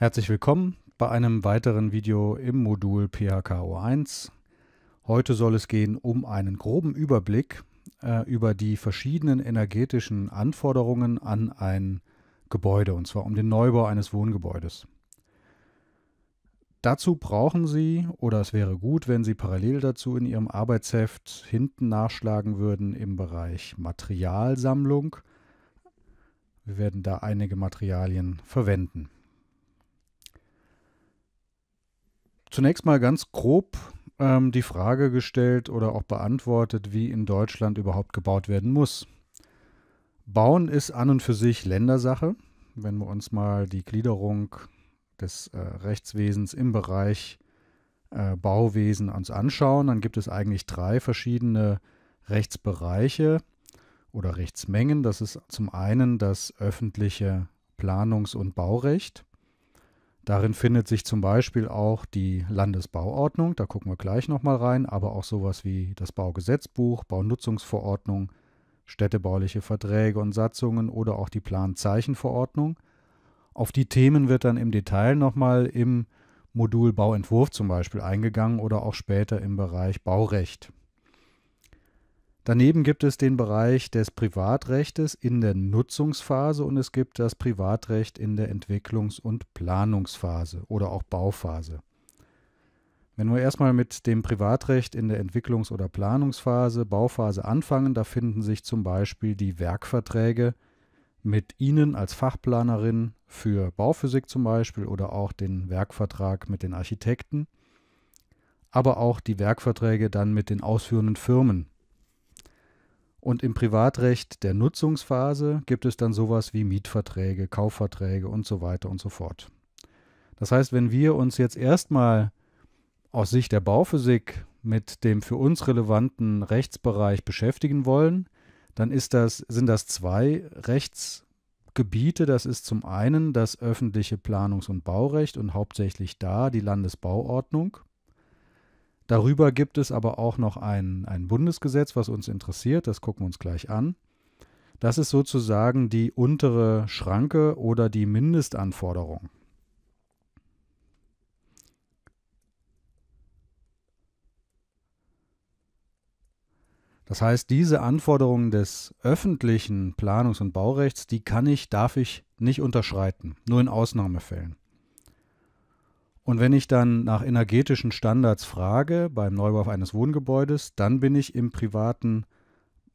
Herzlich willkommen bei einem weiteren Video im Modul PHKO1. Heute soll es gehen um einen groben Überblick äh, über die verschiedenen energetischen Anforderungen an ein Gebäude, und zwar um den Neubau eines Wohngebäudes. Dazu brauchen Sie, oder es wäre gut, wenn Sie parallel dazu in Ihrem Arbeitsheft hinten nachschlagen würden im Bereich Materialsammlung. Wir werden da einige Materialien verwenden. zunächst mal ganz grob ähm, die Frage gestellt oder auch beantwortet, wie in Deutschland überhaupt gebaut werden muss. Bauen ist an und für sich Ländersache. Wenn wir uns mal die Gliederung des äh, Rechtswesens im Bereich äh, Bauwesen uns anschauen, dann gibt es eigentlich drei verschiedene Rechtsbereiche oder Rechtsmengen. Das ist zum einen das öffentliche Planungs- und Baurecht. Darin findet sich zum Beispiel auch die Landesbauordnung, da gucken wir gleich nochmal rein, aber auch sowas wie das Baugesetzbuch, Baunutzungsverordnung, städtebauliche Verträge und Satzungen oder auch die Planzeichenverordnung. Auf die Themen wird dann im Detail nochmal im Modul Bauentwurf zum Beispiel eingegangen oder auch später im Bereich Baurecht. Daneben gibt es den Bereich des Privatrechtes in der Nutzungsphase und es gibt das Privatrecht in der Entwicklungs- und Planungsphase oder auch Bauphase. Wenn wir erstmal mit dem Privatrecht in der Entwicklungs- oder Planungsphase, Bauphase anfangen, da finden sich zum Beispiel die Werkverträge mit Ihnen als Fachplanerin für Bauphysik zum Beispiel oder auch den Werkvertrag mit den Architekten, aber auch die Werkverträge dann mit den ausführenden Firmen und im Privatrecht der Nutzungsphase gibt es dann sowas wie Mietverträge, Kaufverträge und so weiter und so fort. Das heißt, wenn wir uns jetzt erstmal aus Sicht der Bauphysik mit dem für uns relevanten Rechtsbereich beschäftigen wollen, dann das, sind das zwei Rechtsgebiete. Das ist zum einen das öffentliche Planungs- und Baurecht und hauptsächlich da die Landesbauordnung. Darüber gibt es aber auch noch ein, ein Bundesgesetz, was uns interessiert. Das gucken wir uns gleich an. Das ist sozusagen die untere Schranke oder die Mindestanforderung. Das heißt, diese Anforderungen des öffentlichen Planungs- und Baurechts, die kann ich, darf ich nicht unterschreiten, nur in Ausnahmefällen. Und wenn ich dann nach energetischen Standards frage beim Neubau eines Wohngebäudes, dann bin ich im privaten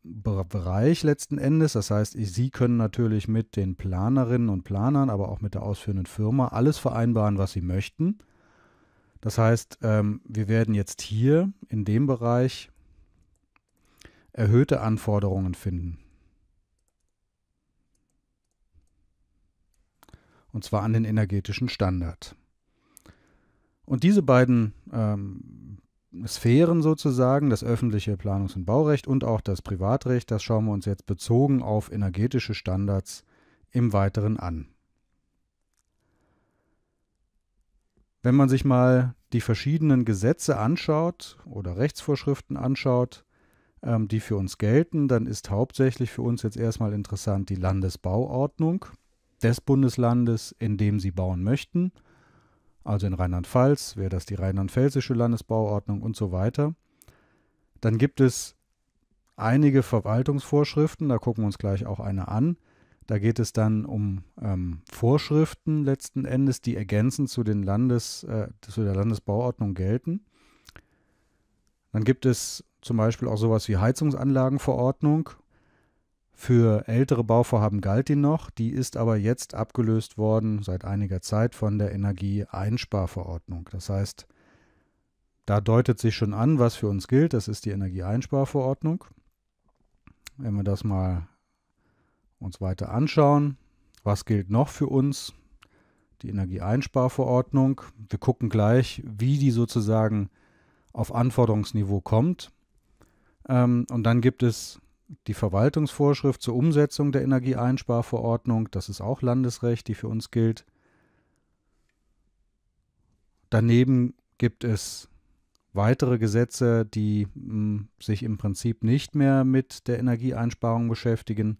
Bereich letzten Endes. Das heißt, Sie können natürlich mit den Planerinnen und Planern, aber auch mit der ausführenden Firma alles vereinbaren, was Sie möchten. Das heißt, ähm, wir werden jetzt hier in dem Bereich erhöhte Anforderungen finden. Und zwar an den energetischen Standard. Und diese beiden ähm, Sphären sozusagen, das öffentliche Planungs- und Baurecht und auch das Privatrecht, das schauen wir uns jetzt bezogen auf energetische Standards im Weiteren an. Wenn man sich mal die verschiedenen Gesetze anschaut oder Rechtsvorschriften anschaut, ähm, die für uns gelten, dann ist hauptsächlich für uns jetzt erstmal interessant die Landesbauordnung des Bundeslandes, in dem Sie bauen möchten – also in Rheinland-Pfalz wäre das die rheinland-pfälzische Landesbauordnung und so weiter. Dann gibt es einige Verwaltungsvorschriften, da gucken wir uns gleich auch eine an. Da geht es dann um ähm, Vorschriften letzten Endes, die ergänzend zu, den Landes, äh, zu der Landesbauordnung gelten. Dann gibt es zum Beispiel auch sowas wie Heizungsanlagenverordnung für ältere Bauvorhaben galt die noch, die ist aber jetzt abgelöst worden seit einiger Zeit von der Energieeinsparverordnung. Das heißt, da deutet sich schon an, was für uns gilt. Das ist die Energieeinsparverordnung. Wenn wir das mal uns weiter anschauen, was gilt noch für uns? Die Energieeinsparverordnung. Wir gucken gleich, wie die sozusagen auf Anforderungsniveau kommt. Ähm, und dann gibt es die Verwaltungsvorschrift zur Umsetzung der Energieeinsparverordnung, das ist auch Landesrecht, die für uns gilt. Daneben gibt es weitere Gesetze, die mh, hm, sich im Prinzip nicht mehr mit der Energieeinsparung beschäftigen.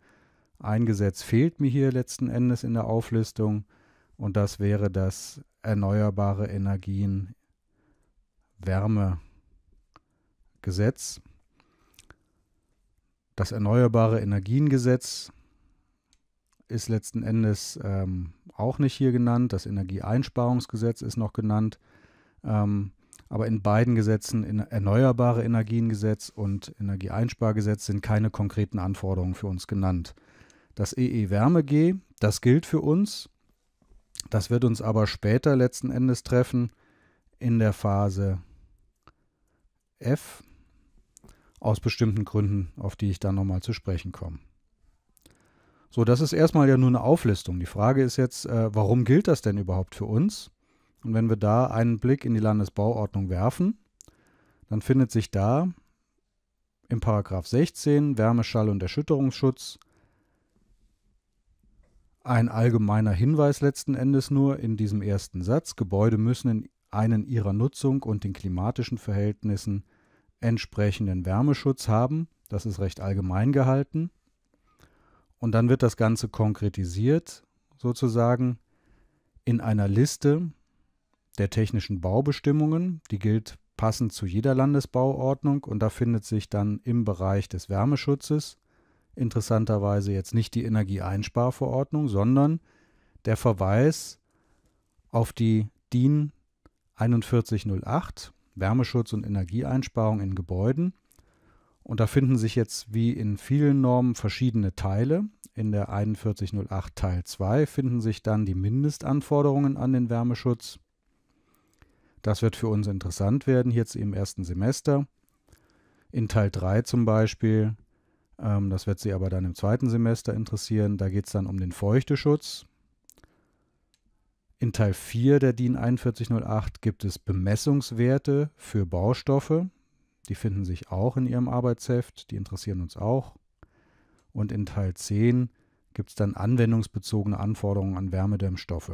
Ein Gesetz fehlt mir hier letzten Endes in der Auflistung und das wäre das Erneuerbare Energien Wärme Gesetz. Das Erneuerbare Energiengesetz ist letzten Endes ähm, auch nicht hier genannt. Das Energieeinsparungsgesetz ist noch genannt. Ähm, aber in beiden Gesetzen, in Erneuerbare Energiengesetz und Energieeinspargesetz, sind keine konkreten Anforderungen für uns genannt. Das EE-Wärme-G, das gilt für uns. Das wird uns aber später letzten Endes treffen in der Phase F, aus bestimmten Gründen, auf die ich dann nochmal zu sprechen komme. So, das ist erstmal ja nur eine Auflistung. Die Frage ist jetzt, äh, warum gilt das denn überhaupt für uns? Und wenn wir da einen Blick in die Landesbauordnung werfen, dann findet sich da im Paragraph 16 Wärmeschall und Erschütterungsschutz ein allgemeiner Hinweis letzten Endes nur in diesem ersten Satz. Gebäude müssen in einen ihrer Nutzung und den klimatischen Verhältnissen entsprechenden Wärmeschutz haben. Das ist recht allgemein gehalten. Und dann wird das Ganze konkretisiert, sozusagen in einer Liste der technischen Baubestimmungen. Die gilt passend zu jeder Landesbauordnung und da findet sich dann im Bereich des Wärmeschutzes interessanterweise jetzt nicht die Energieeinsparverordnung, sondern der Verweis auf die DIN 4108 Wärmeschutz und Energieeinsparung in Gebäuden. Und da finden sich jetzt wie in vielen Normen verschiedene Teile. In der 4108 Teil 2 finden sich dann die Mindestanforderungen an den Wärmeschutz. Das wird für uns interessant werden, jetzt im ersten Semester. In Teil 3 zum Beispiel, ähm, das wird Sie aber dann im zweiten Semester interessieren, da geht es dann um den Feuchteschutz. In Teil 4 der DIN 4108 gibt es Bemessungswerte für Baustoffe. Die finden sich auch in Ihrem Arbeitsheft, die interessieren uns auch. Und in Teil 10 gibt es dann anwendungsbezogene Anforderungen an Wärmedämmstoffe.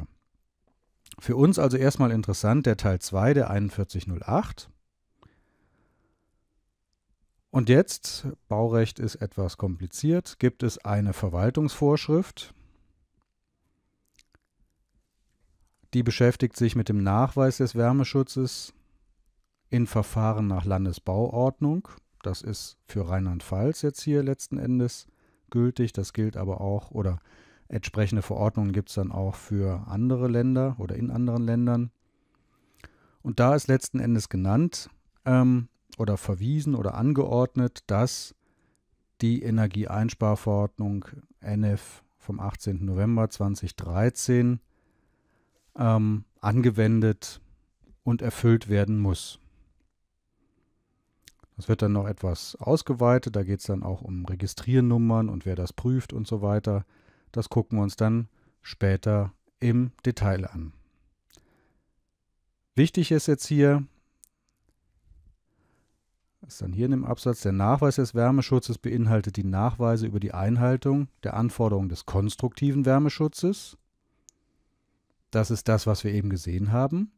Für uns also erstmal interessant der Teil 2 der 4108. Und jetzt, Baurecht ist etwas kompliziert, gibt es eine Verwaltungsvorschrift, Die beschäftigt sich mit dem Nachweis des Wärmeschutzes in Verfahren nach Landesbauordnung. Das ist für Rheinland-Pfalz jetzt hier letzten Endes gültig. Das gilt aber auch oder entsprechende Verordnungen gibt es dann auch für andere Länder oder in anderen Ländern. Und da ist letzten Endes genannt ähm, oder verwiesen oder angeordnet, dass die Energieeinsparverordnung NF vom 18. November 2013 ähm, angewendet und erfüllt werden muss. Das wird dann noch etwas ausgeweitet. Da geht es dann auch um Registriernummern und wer das prüft und so weiter. Das gucken wir uns dann später im Detail an. Wichtig ist jetzt hier, ist dann hier in dem Absatz, der Nachweis des Wärmeschutzes beinhaltet die Nachweise über die Einhaltung der Anforderungen des konstruktiven Wärmeschutzes das ist das, was wir eben gesehen haben.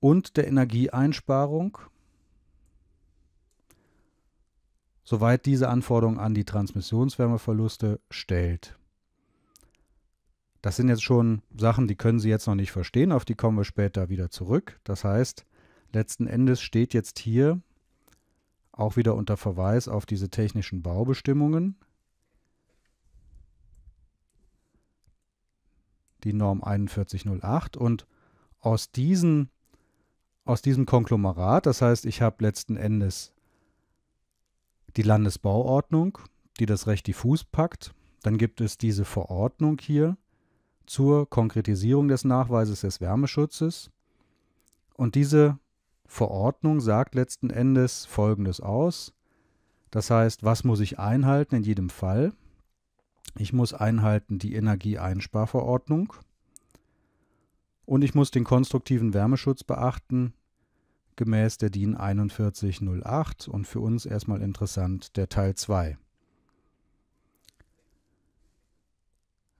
Und der Energieeinsparung, soweit diese Anforderung an die Transmissionswärmeverluste stellt. Das sind jetzt schon Sachen, die können Sie jetzt noch nicht verstehen, auf die kommen wir später wieder zurück. Das heißt, letzten Endes steht jetzt hier auch wieder unter Verweis auf diese technischen Baubestimmungen, die Norm 4108. Und aus, diesen, aus diesem Konglomerat, das heißt, ich habe letzten Endes die Landesbauordnung, die das Recht diffus packt. Dann gibt es diese Verordnung hier zur Konkretisierung des Nachweises des Wärmeschutzes. Und diese Verordnung sagt letzten Endes Folgendes aus. Das heißt, was muss ich einhalten in jedem Fall? Ich muss einhalten die Energieeinsparverordnung und ich muss den konstruktiven Wärmeschutz beachten, gemäß der DIN 4108 und für uns erstmal interessant der Teil 2.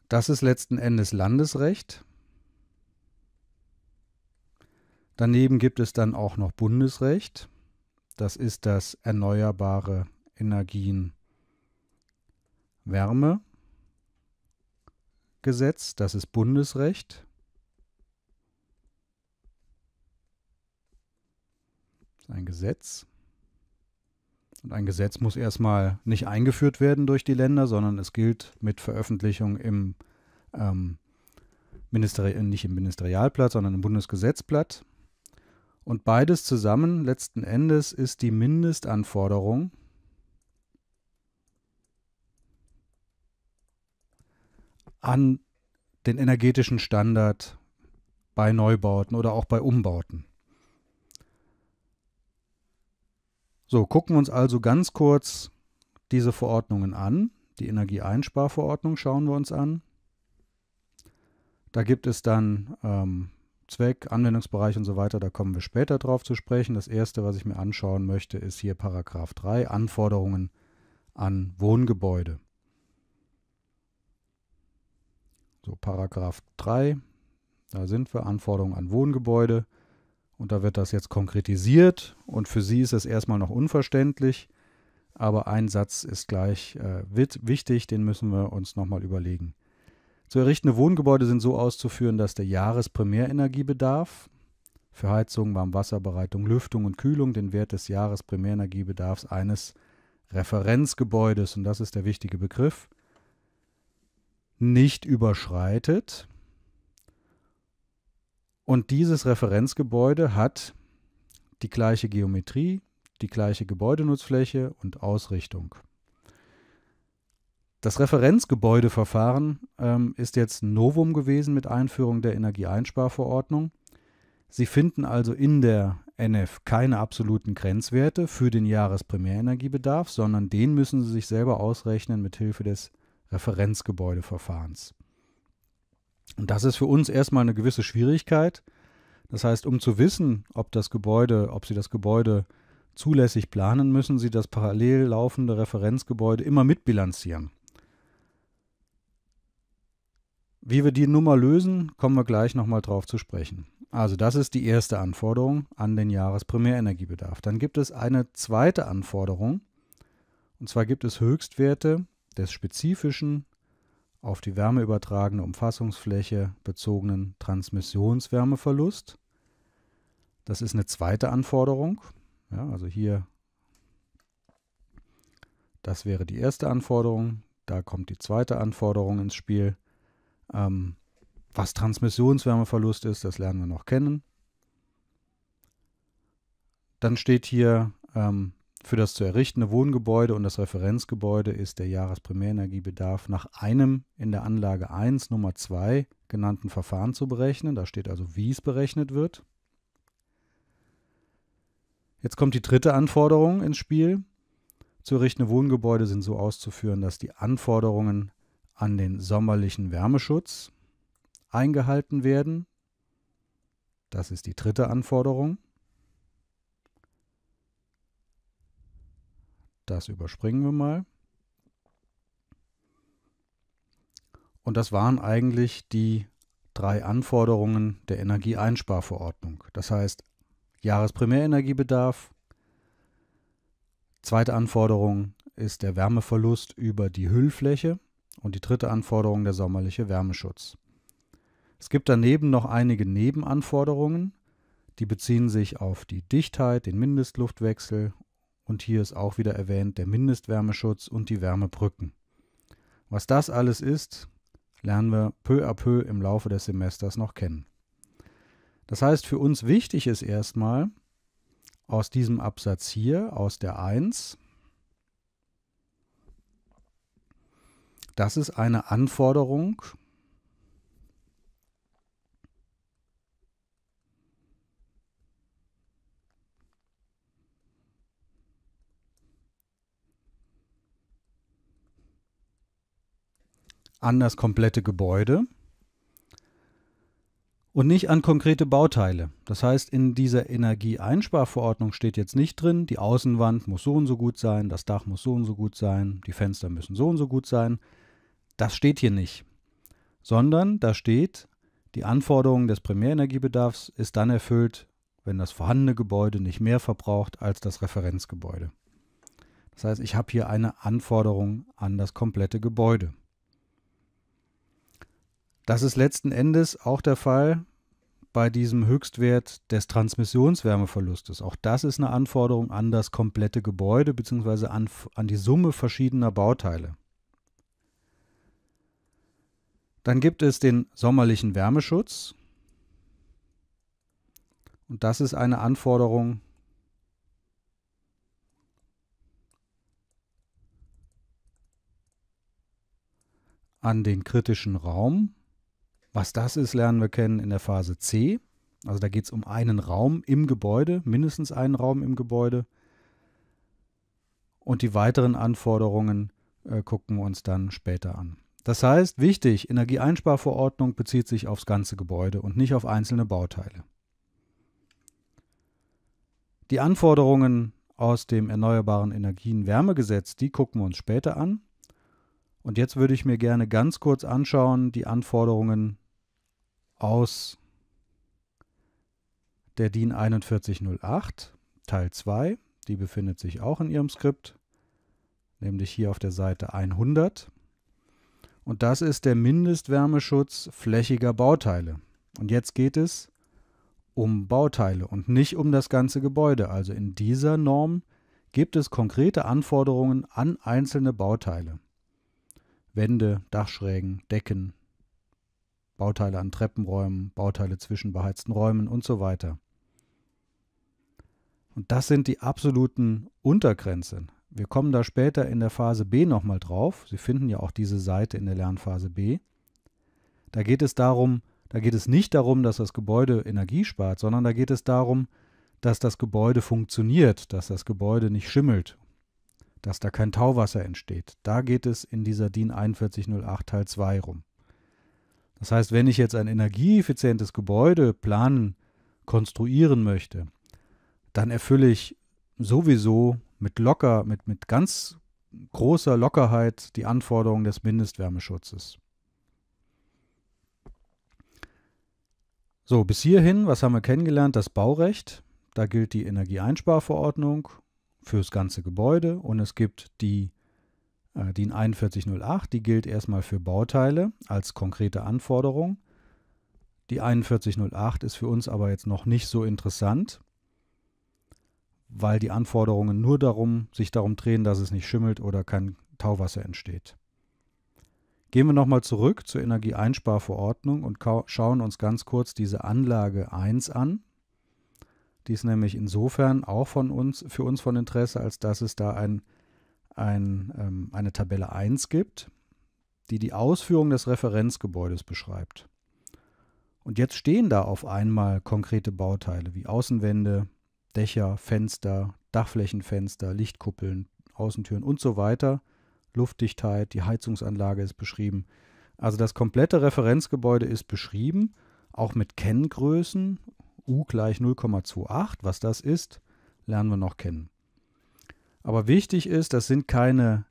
Das ist letzten Endes Landesrecht. Daneben gibt es dann auch noch Bundesrecht. Das ist das Erneuerbare Energien Wärme Gesetz, das ist Bundesrecht. Das ist ein Gesetz. Und ein Gesetz muss erstmal nicht eingeführt werden durch die Länder, sondern es gilt mit Veröffentlichung im ähm, Ministeri nicht im Ministerialblatt, sondern im Bundesgesetzblatt. Und beides zusammen letzten Endes ist die Mindestanforderung an den energetischen Standard bei Neubauten oder auch bei Umbauten. So, gucken wir uns also ganz kurz diese Verordnungen an. Die Energieeinsparverordnung schauen wir uns an. Da gibt es dann ähm, Zweck, Anwendungsbereich und so weiter, da kommen wir später drauf zu sprechen. Das erste, was ich mir anschauen möchte, ist hier Paragraph 3, Anforderungen an Wohngebäude. So, Paragraph 3, da sind wir, Anforderungen an Wohngebäude. Und da wird das jetzt konkretisiert. Und für Sie ist es erstmal noch unverständlich. Aber ein Satz ist gleich äh, wichtig, den müssen wir uns nochmal überlegen. Zu errichtende Wohngebäude sind so auszuführen, dass der Jahresprimärenergiebedarf für Heizung, Warmwasserbereitung, Lüftung und Kühlung den Wert des Jahresprimärenergiebedarfs eines Referenzgebäudes, und das ist der wichtige Begriff, nicht überschreitet. Und dieses Referenzgebäude hat die gleiche Geometrie, die gleiche Gebäudenutzfläche und Ausrichtung. Das Referenzgebäudeverfahren ähm, ist jetzt Novum gewesen mit Einführung der Energieeinsparverordnung. Sie finden also in der NF keine absoluten Grenzwerte für den Jahresprimärenergiebedarf, sondern den müssen Sie sich selber ausrechnen mit Hilfe des Referenzgebäudeverfahrens. Und das ist für uns erstmal eine gewisse Schwierigkeit. Das heißt, um zu wissen, ob das Gebäude, ob Sie das Gebäude zulässig planen, müssen Sie das parallel laufende Referenzgebäude immer mitbilanzieren. Wie wir die Nummer lösen, kommen wir gleich nochmal drauf zu sprechen. Also das ist die erste Anforderung an den Jahresprimärenergiebedarf. Dann gibt es eine zweite Anforderung. Und zwar gibt es Höchstwerte des spezifischen, auf die Wärme übertragene Umfassungsfläche bezogenen Transmissionswärmeverlust. Das ist eine zweite Anforderung. Ja, also hier, das wäre die erste Anforderung. Da kommt die zweite Anforderung ins Spiel. Ähm, was Transmissionswärmeverlust ist, das lernen wir noch kennen. Dann steht hier ähm, für das zu errichtende Wohngebäude und das Referenzgebäude ist der Jahresprimärenergiebedarf nach einem in der Anlage 1 Nummer 2 genannten Verfahren zu berechnen. Da steht also, wie es berechnet wird. Jetzt kommt die dritte Anforderung ins Spiel. Zu errichtende Wohngebäude sind so auszuführen, dass die Anforderungen an den sommerlichen Wärmeschutz eingehalten werden. Das ist die dritte Anforderung. Das überspringen wir mal. Und das waren eigentlich die drei Anforderungen der Energieeinsparverordnung. Das heißt, Jahresprimärenergiebedarf. Zweite Anforderung ist der Wärmeverlust über die Hüllfläche. Und die dritte Anforderung der sommerliche Wärmeschutz. Es gibt daneben noch einige Nebenanforderungen. Die beziehen sich auf die Dichtheit, den Mindestluftwechsel und hier ist auch wieder erwähnt der Mindestwärmeschutz und die Wärmebrücken. Was das alles ist, lernen wir peu à peu im Laufe des Semesters noch kennen. Das heißt, für uns wichtig ist erstmal aus diesem Absatz hier, aus der 1, dass es eine Anforderung an das komplette Gebäude und nicht an konkrete Bauteile. Das heißt, in dieser Energieeinsparverordnung steht jetzt nicht drin, die Außenwand muss so und so gut sein, das Dach muss so und so gut sein, die Fenster müssen so und so gut sein. Das steht hier nicht, sondern da steht, die Anforderung des Primärenergiebedarfs ist dann erfüllt, wenn das vorhandene Gebäude nicht mehr verbraucht als das Referenzgebäude. Das heißt, ich habe hier eine Anforderung an das komplette Gebäude. Das ist letzten Endes auch der Fall bei diesem Höchstwert des Transmissionswärmeverlustes. Auch das ist eine Anforderung an das komplette Gebäude bzw. An, an die Summe verschiedener Bauteile. Dann gibt es den sommerlichen Wärmeschutz. Und das ist eine Anforderung an den kritischen Raum. Was das ist, lernen wir kennen in der Phase C. Also da geht es um einen Raum im Gebäude, mindestens einen Raum im Gebäude. Und die weiteren Anforderungen äh, gucken wir uns dann später an. Das heißt, wichtig, Energieeinsparverordnung bezieht sich aufs ganze Gebäude und nicht auf einzelne Bauteile. Die Anforderungen aus dem Erneuerbaren Energien Wärmegesetz, die gucken wir uns später an. Und jetzt würde ich mir gerne ganz kurz anschauen die Anforderungen aus der DIN 4108 Teil 2. Die befindet sich auch in Ihrem Skript, nämlich hier auf der Seite 100. Und das ist der Mindestwärmeschutz flächiger Bauteile. Und jetzt geht es um Bauteile und nicht um das ganze Gebäude. Also in dieser Norm gibt es konkrete Anforderungen an einzelne Bauteile. Wände, Dachschrägen, Decken, Bauteile an Treppenräumen, Bauteile zwischen beheizten Räumen und so weiter. Und das sind die absoluten Untergrenzen. Wir kommen da später in der Phase B nochmal drauf. Sie finden ja auch diese Seite in der Lernphase B. Da geht es darum, da geht es nicht darum, dass das Gebäude Energie spart, sondern da geht es darum, dass das Gebäude funktioniert, dass das Gebäude nicht schimmelt, dass da kein Tauwasser entsteht. Da geht es in dieser DIN 4108 Teil 2 rum. Das heißt, wenn ich jetzt ein energieeffizientes Gebäude planen, konstruieren möchte, dann erfülle ich sowieso mit locker, mit, mit ganz großer Lockerheit die Anforderungen des Mindestwärmeschutzes. So, bis hierhin, was haben wir kennengelernt? Das Baurecht. Da gilt die Energieeinsparverordnung fürs ganze Gebäude und es gibt die äh, DIN 4108, die gilt erstmal für Bauteile als konkrete Anforderung. Die 4108 ist für uns aber jetzt noch nicht so interessant, weil die Anforderungen nur darum, sich darum drehen, dass es nicht schimmelt oder kein Tauwasser entsteht. Gehen wir nochmal zurück zur Energieeinsparverordnung und schauen uns ganz kurz diese Anlage 1 an. Die ist nämlich insofern auch von uns, für uns von Interesse, als dass es da ein ein, ähm, eine Tabelle 1 gibt, die die Ausführung des Referenzgebäudes beschreibt. Und jetzt stehen da auf einmal konkrete Bauteile wie Außenwände, Dächer, Fenster, Dachflächenfenster, Lichtkuppeln, Außentüren und so weiter. Luftdichtheit, die Heizungsanlage ist beschrieben. Also das komplette Referenzgebäude ist beschrieben, auch mit Kenngrößen. U gleich 0,28, was das ist, lernen wir noch kennen. Aber wichtig ist, das sind keine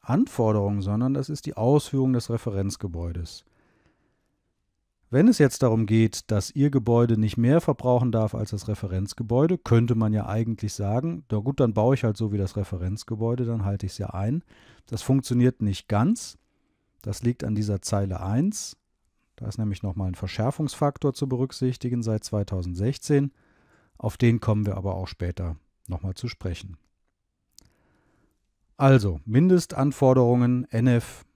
Anforderungen, sondern das ist die Ausführung des Referenzgebäudes. Wenn es jetzt darum geht, dass Ihr Gebäude nicht mehr verbrauchen darf als das Referenzgebäude, könnte man ja eigentlich sagen, na gut, dann baue ich halt so wie das Referenzgebäude, dann halte ich es ja ein. Das funktioniert nicht ganz. Das liegt an dieser Zeile 1. Da ist nämlich nochmal ein Verschärfungsfaktor zu berücksichtigen seit 2016. Auf den kommen wir aber auch später nochmal zu sprechen. Also, Mindestanforderungen NF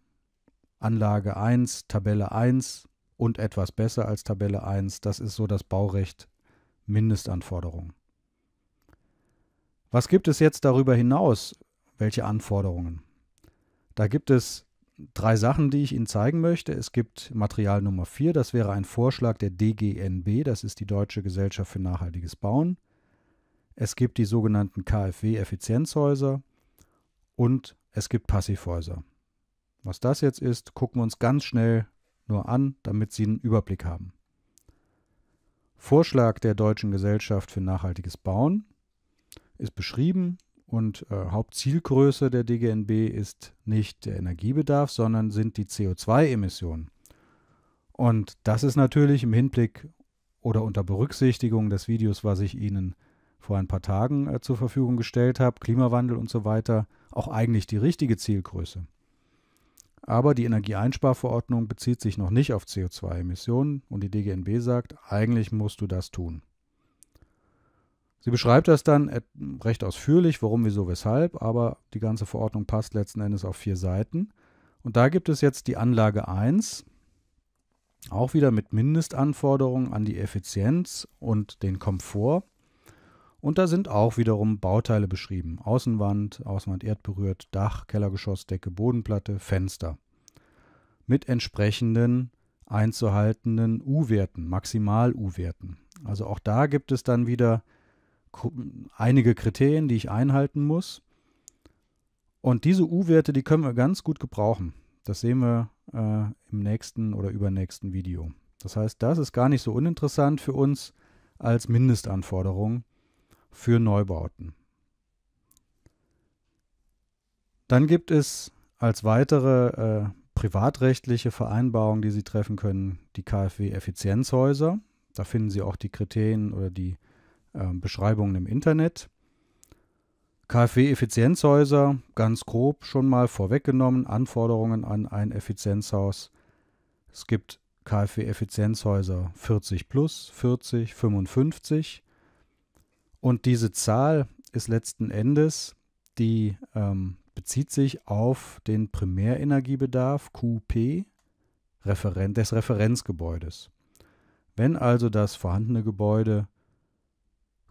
Anlage 1, Tabelle 1 und etwas besser als Tabelle 1, das ist so das Baurecht Mindestanforderungen. Was gibt es jetzt darüber hinaus? Welche Anforderungen? Da gibt es drei Sachen, die ich Ihnen zeigen möchte. Es gibt Material Nummer 4, das wäre ein Vorschlag der DGNB, das ist die Deutsche Gesellschaft für nachhaltiges Bauen. Es gibt die sogenannten KfW-Effizienzhäuser und es gibt Passivhäuser. Was das jetzt ist, gucken wir uns ganz schnell nur an, damit Sie einen Überblick haben. Vorschlag der Deutschen Gesellschaft für nachhaltiges Bauen ist beschrieben und äh, Hauptzielgröße der DGNB ist nicht der Energiebedarf, sondern sind die CO2-Emissionen. Und das ist natürlich im Hinblick oder unter Berücksichtigung des Videos, was ich Ihnen vor ein paar Tagen äh, zur Verfügung gestellt habe, Klimawandel und so weiter, auch eigentlich die richtige Zielgröße. Aber die Energieeinsparverordnung bezieht sich noch nicht auf CO2-Emissionen und die DGNB sagt, eigentlich musst du das tun. Sie beschreibt das dann äh, recht ausführlich, warum, wieso, weshalb, aber die ganze Verordnung passt letzten Endes auf vier Seiten. Und da gibt es jetzt die Anlage 1, auch wieder mit Mindestanforderungen an die Effizienz und den Komfort. Und da sind auch wiederum Bauteile beschrieben. Außenwand, Außenwand erdberührt, Dach, Kellergeschoss, Decke, Bodenplatte, Fenster. Mit entsprechenden einzuhaltenden U-Werten, Maximal-U-Werten. Also auch da gibt es dann wieder einige Kriterien, die ich einhalten muss. Und diese U-Werte, die können wir ganz gut gebrauchen. Das sehen wir äh, im nächsten oder übernächsten Video. Das heißt, das ist gar nicht so uninteressant für uns als Mindestanforderung für Neubauten. Dann gibt es als weitere äh, privatrechtliche Vereinbarung, die Sie treffen können, die KfW-Effizienzhäuser. Da finden Sie auch die Kriterien oder die äh, Beschreibungen im Internet. KfW-Effizienzhäuser, ganz grob schon mal vorweggenommen, Anforderungen an ein Effizienzhaus. Es gibt KfW-Effizienzhäuser 40 plus, 40, 55. Und diese Zahl ist letzten Endes, die ähm, bezieht sich auf den Primärenergiebedarf QP Referen des Referenzgebäudes. Wenn also das vorhandene Gebäude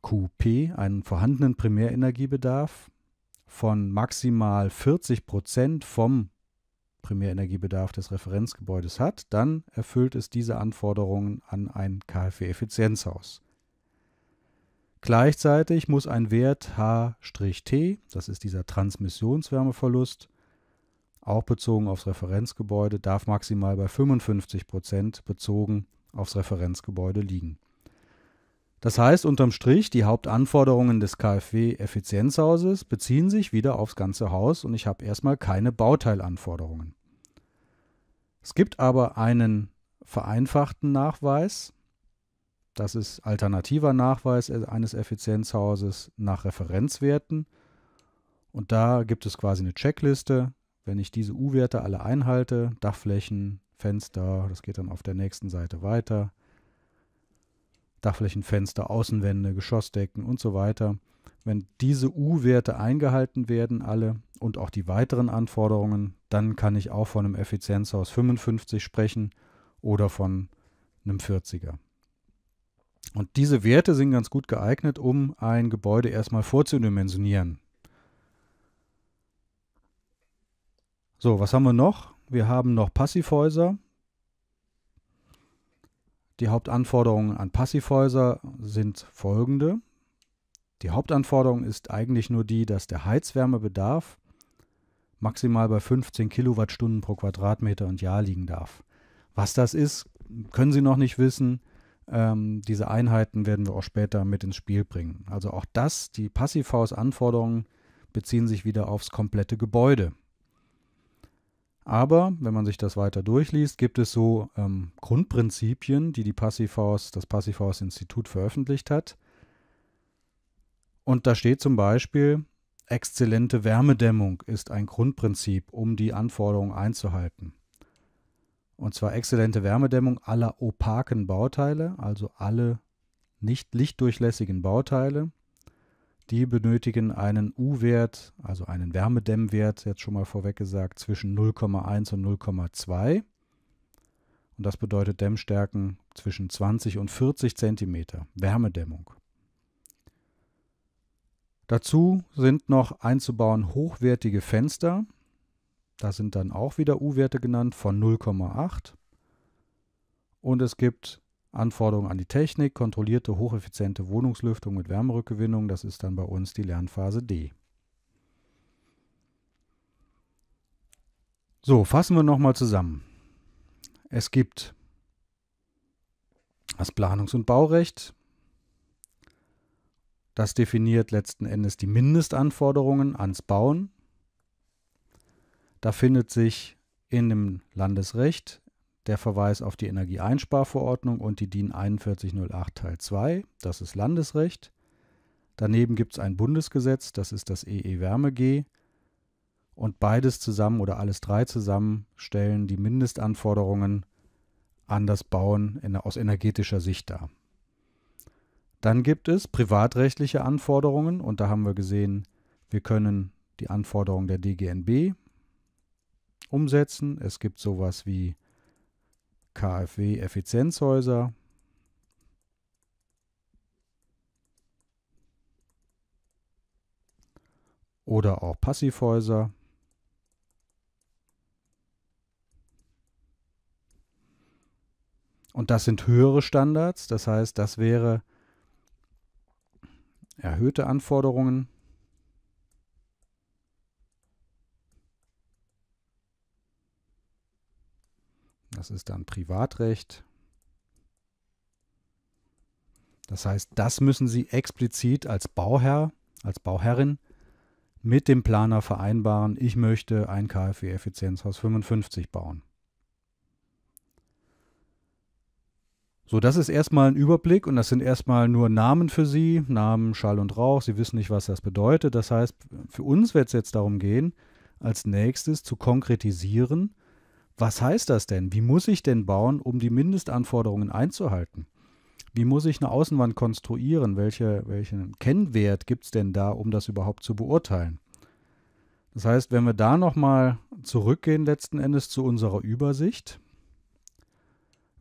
QP einen vorhandenen Primärenergiebedarf von maximal 40 Prozent vom Primärenergiebedarf des Referenzgebäudes hat, dann erfüllt es diese Anforderungen an ein KfW-Effizienzhaus. Gleichzeitig muss ein Wert H'-T, das ist dieser Transmissionswärmeverlust, auch bezogen aufs Referenzgebäude, darf maximal bei 55 Prozent bezogen aufs Referenzgebäude liegen. Das heißt unterm Strich, die Hauptanforderungen des KfW-Effizienzhauses beziehen sich wieder aufs ganze Haus und ich habe erstmal keine Bauteilanforderungen. Es gibt aber einen vereinfachten Nachweis, das ist alternativer Nachweis e-, eines Effizienzhauses nach Referenzwerten. Und da gibt es quasi eine Checkliste. Wenn ich diese U-Werte alle einhalte, Dachflächen, Fenster, das geht dann auf der nächsten Seite weiter, Dachflächen, Fenster, Außenwände, Geschossdecken und so weiter. Wenn diese U-Werte eingehalten werden, alle und auch die weiteren Anforderungen, dann kann ich auch von einem Effizienzhaus 55 sprechen oder von einem 40er. Und diese Werte sind ganz gut geeignet, um ein Gebäude erstmal vorzudimensionieren. So, was haben wir noch? Wir haben noch Passivhäuser. Die Hauptanforderungen an Passivhäuser sind folgende. Die Hauptanforderung ist eigentlich nur die, dass der Heizwärmebedarf maximal bei 15 Kilowattstunden pro Quadratmeter und Jahr liegen darf. Was das ist, können Sie noch nicht wissen. Ähm, diese Einheiten werden wir auch später mit ins Spiel bringen. Also auch das, die Passivhaus-Anforderungen beziehen sich wieder aufs komplette Gebäude. Aber wenn man sich das weiter durchliest, gibt es so ähm, Grundprinzipien, die, die Passivhaus, das Passivhaus-Institut veröffentlicht hat. Und da steht zum Beispiel, exzellente Wärmedämmung ist ein Grundprinzip, um die Anforderungen einzuhalten. Und zwar exzellente Wärmedämmung aller opaken Bauteile, also alle nicht lichtdurchlässigen Bauteile. Die benötigen einen U-Wert, also einen Wärmedämmwert, jetzt schon mal vorweg gesagt, zwischen 0,1 und 0,2. Und das bedeutet Dämmstärken zwischen 20 und 40 cm Wärmedämmung. Dazu sind noch einzubauen hochwertige Fenster, da sind dann auch wieder U-Werte genannt von 0,8. Und es gibt Anforderungen an die Technik, kontrollierte, hocheffiziente Wohnungslüftung mit Wärmerückgewinnung. Das ist dann bei uns die Lernphase D. So, fassen wir nochmal zusammen. Es gibt das Planungs- und Baurecht. Das definiert letzten Endes die Mindestanforderungen ans Bauen. Da findet sich in dem Landesrecht der Verweis auf die Energieeinsparverordnung und die DIN 4108 Teil 2, das ist Landesrecht. Daneben gibt es ein Bundesgesetz, das ist das EE-Wärme-G. Und beides zusammen oder alles drei zusammen stellen die Mindestanforderungen an das Bauen in, aus energetischer Sicht dar. Dann gibt es privatrechtliche Anforderungen und da haben wir gesehen, wir können die Anforderungen der DGNB umsetzen. Es gibt sowas wie KfW-Effizienzhäuser. Oder auch Passivhäuser. Und das sind höhere Standards, das heißt, das wäre erhöhte Anforderungen Das ist dann Privatrecht. Das heißt, das müssen Sie explizit als Bauherr, als Bauherrin mit dem Planer vereinbaren, ich möchte ein KfW-Effizienzhaus 55 bauen. So, das ist erstmal ein Überblick und das sind erstmal nur Namen für Sie, Namen, Schall und Rauch. Sie wissen nicht, was das bedeutet. Das heißt, für uns wird es jetzt darum gehen, als nächstes zu konkretisieren, was heißt das denn? Wie muss ich denn bauen, um die Mindestanforderungen einzuhalten? Wie muss ich eine Außenwand konstruieren? Welche, welchen Kennwert gibt es denn da, um das überhaupt zu beurteilen? Das heißt, wenn wir da nochmal zurückgehen letzten Endes zu unserer Übersicht.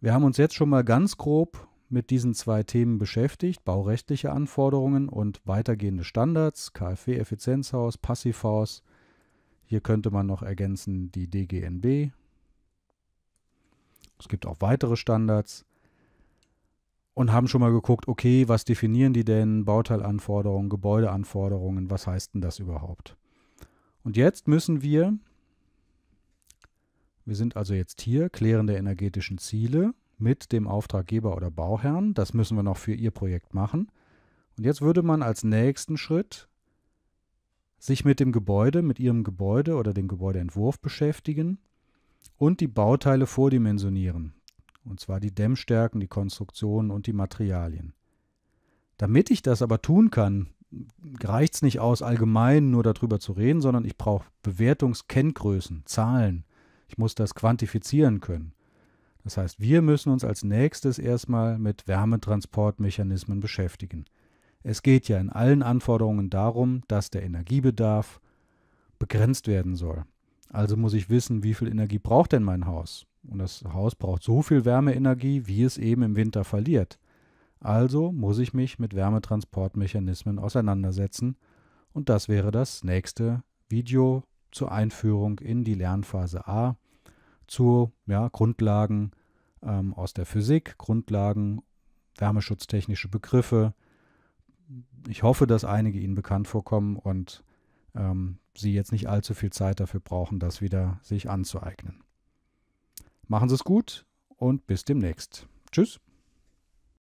Wir haben uns jetzt schon mal ganz grob mit diesen zwei Themen beschäftigt, baurechtliche Anforderungen und weitergehende Standards, KfW Effizienzhaus, Passivhaus. Hier könnte man noch ergänzen die DGNB, es gibt auch weitere Standards und haben schon mal geguckt, okay, was definieren die denn? Bauteilanforderungen, Gebäudeanforderungen, was heißt denn das überhaupt? Und jetzt müssen wir, wir sind also jetzt hier, klären der energetischen Ziele mit dem Auftraggeber oder Bauherrn. Das müssen wir noch für Ihr Projekt machen. Und jetzt würde man als nächsten Schritt sich mit dem Gebäude, mit Ihrem Gebäude oder dem Gebäudeentwurf beschäftigen und die Bauteile vordimensionieren, und zwar die Dämmstärken, die Konstruktionen und die Materialien. Damit ich das aber tun kann, reicht es nicht aus, allgemein nur darüber zu reden, sondern ich brauche Bewertungskenngrößen, Zahlen. Ich muss das quantifizieren können. Das heißt, wir müssen uns als nächstes erstmal mit Wärmetransportmechanismen beschäftigen. Es geht ja in allen Anforderungen darum, dass der Energiebedarf begrenzt werden soll. Also muss ich wissen, wie viel Energie braucht denn mein Haus? Und das Haus braucht so viel Wärmeenergie, wie es eben im Winter verliert. Also muss ich mich mit Wärmetransportmechanismen auseinandersetzen. Und das wäre das nächste Video zur Einführung in die Lernphase A zu ja, Grundlagen ähm, aus der Physik, Grundlagen, wärmeschutztechnische Begriffe. Ich hoffe, dass einige Ihnen bekannt vorkommen und ähm, Sie jetzt nicht allzu viel Zeit dafür brauchen, das wieder sich anzueignen. Machen Sie es gut und bis demnächst. Tschüss.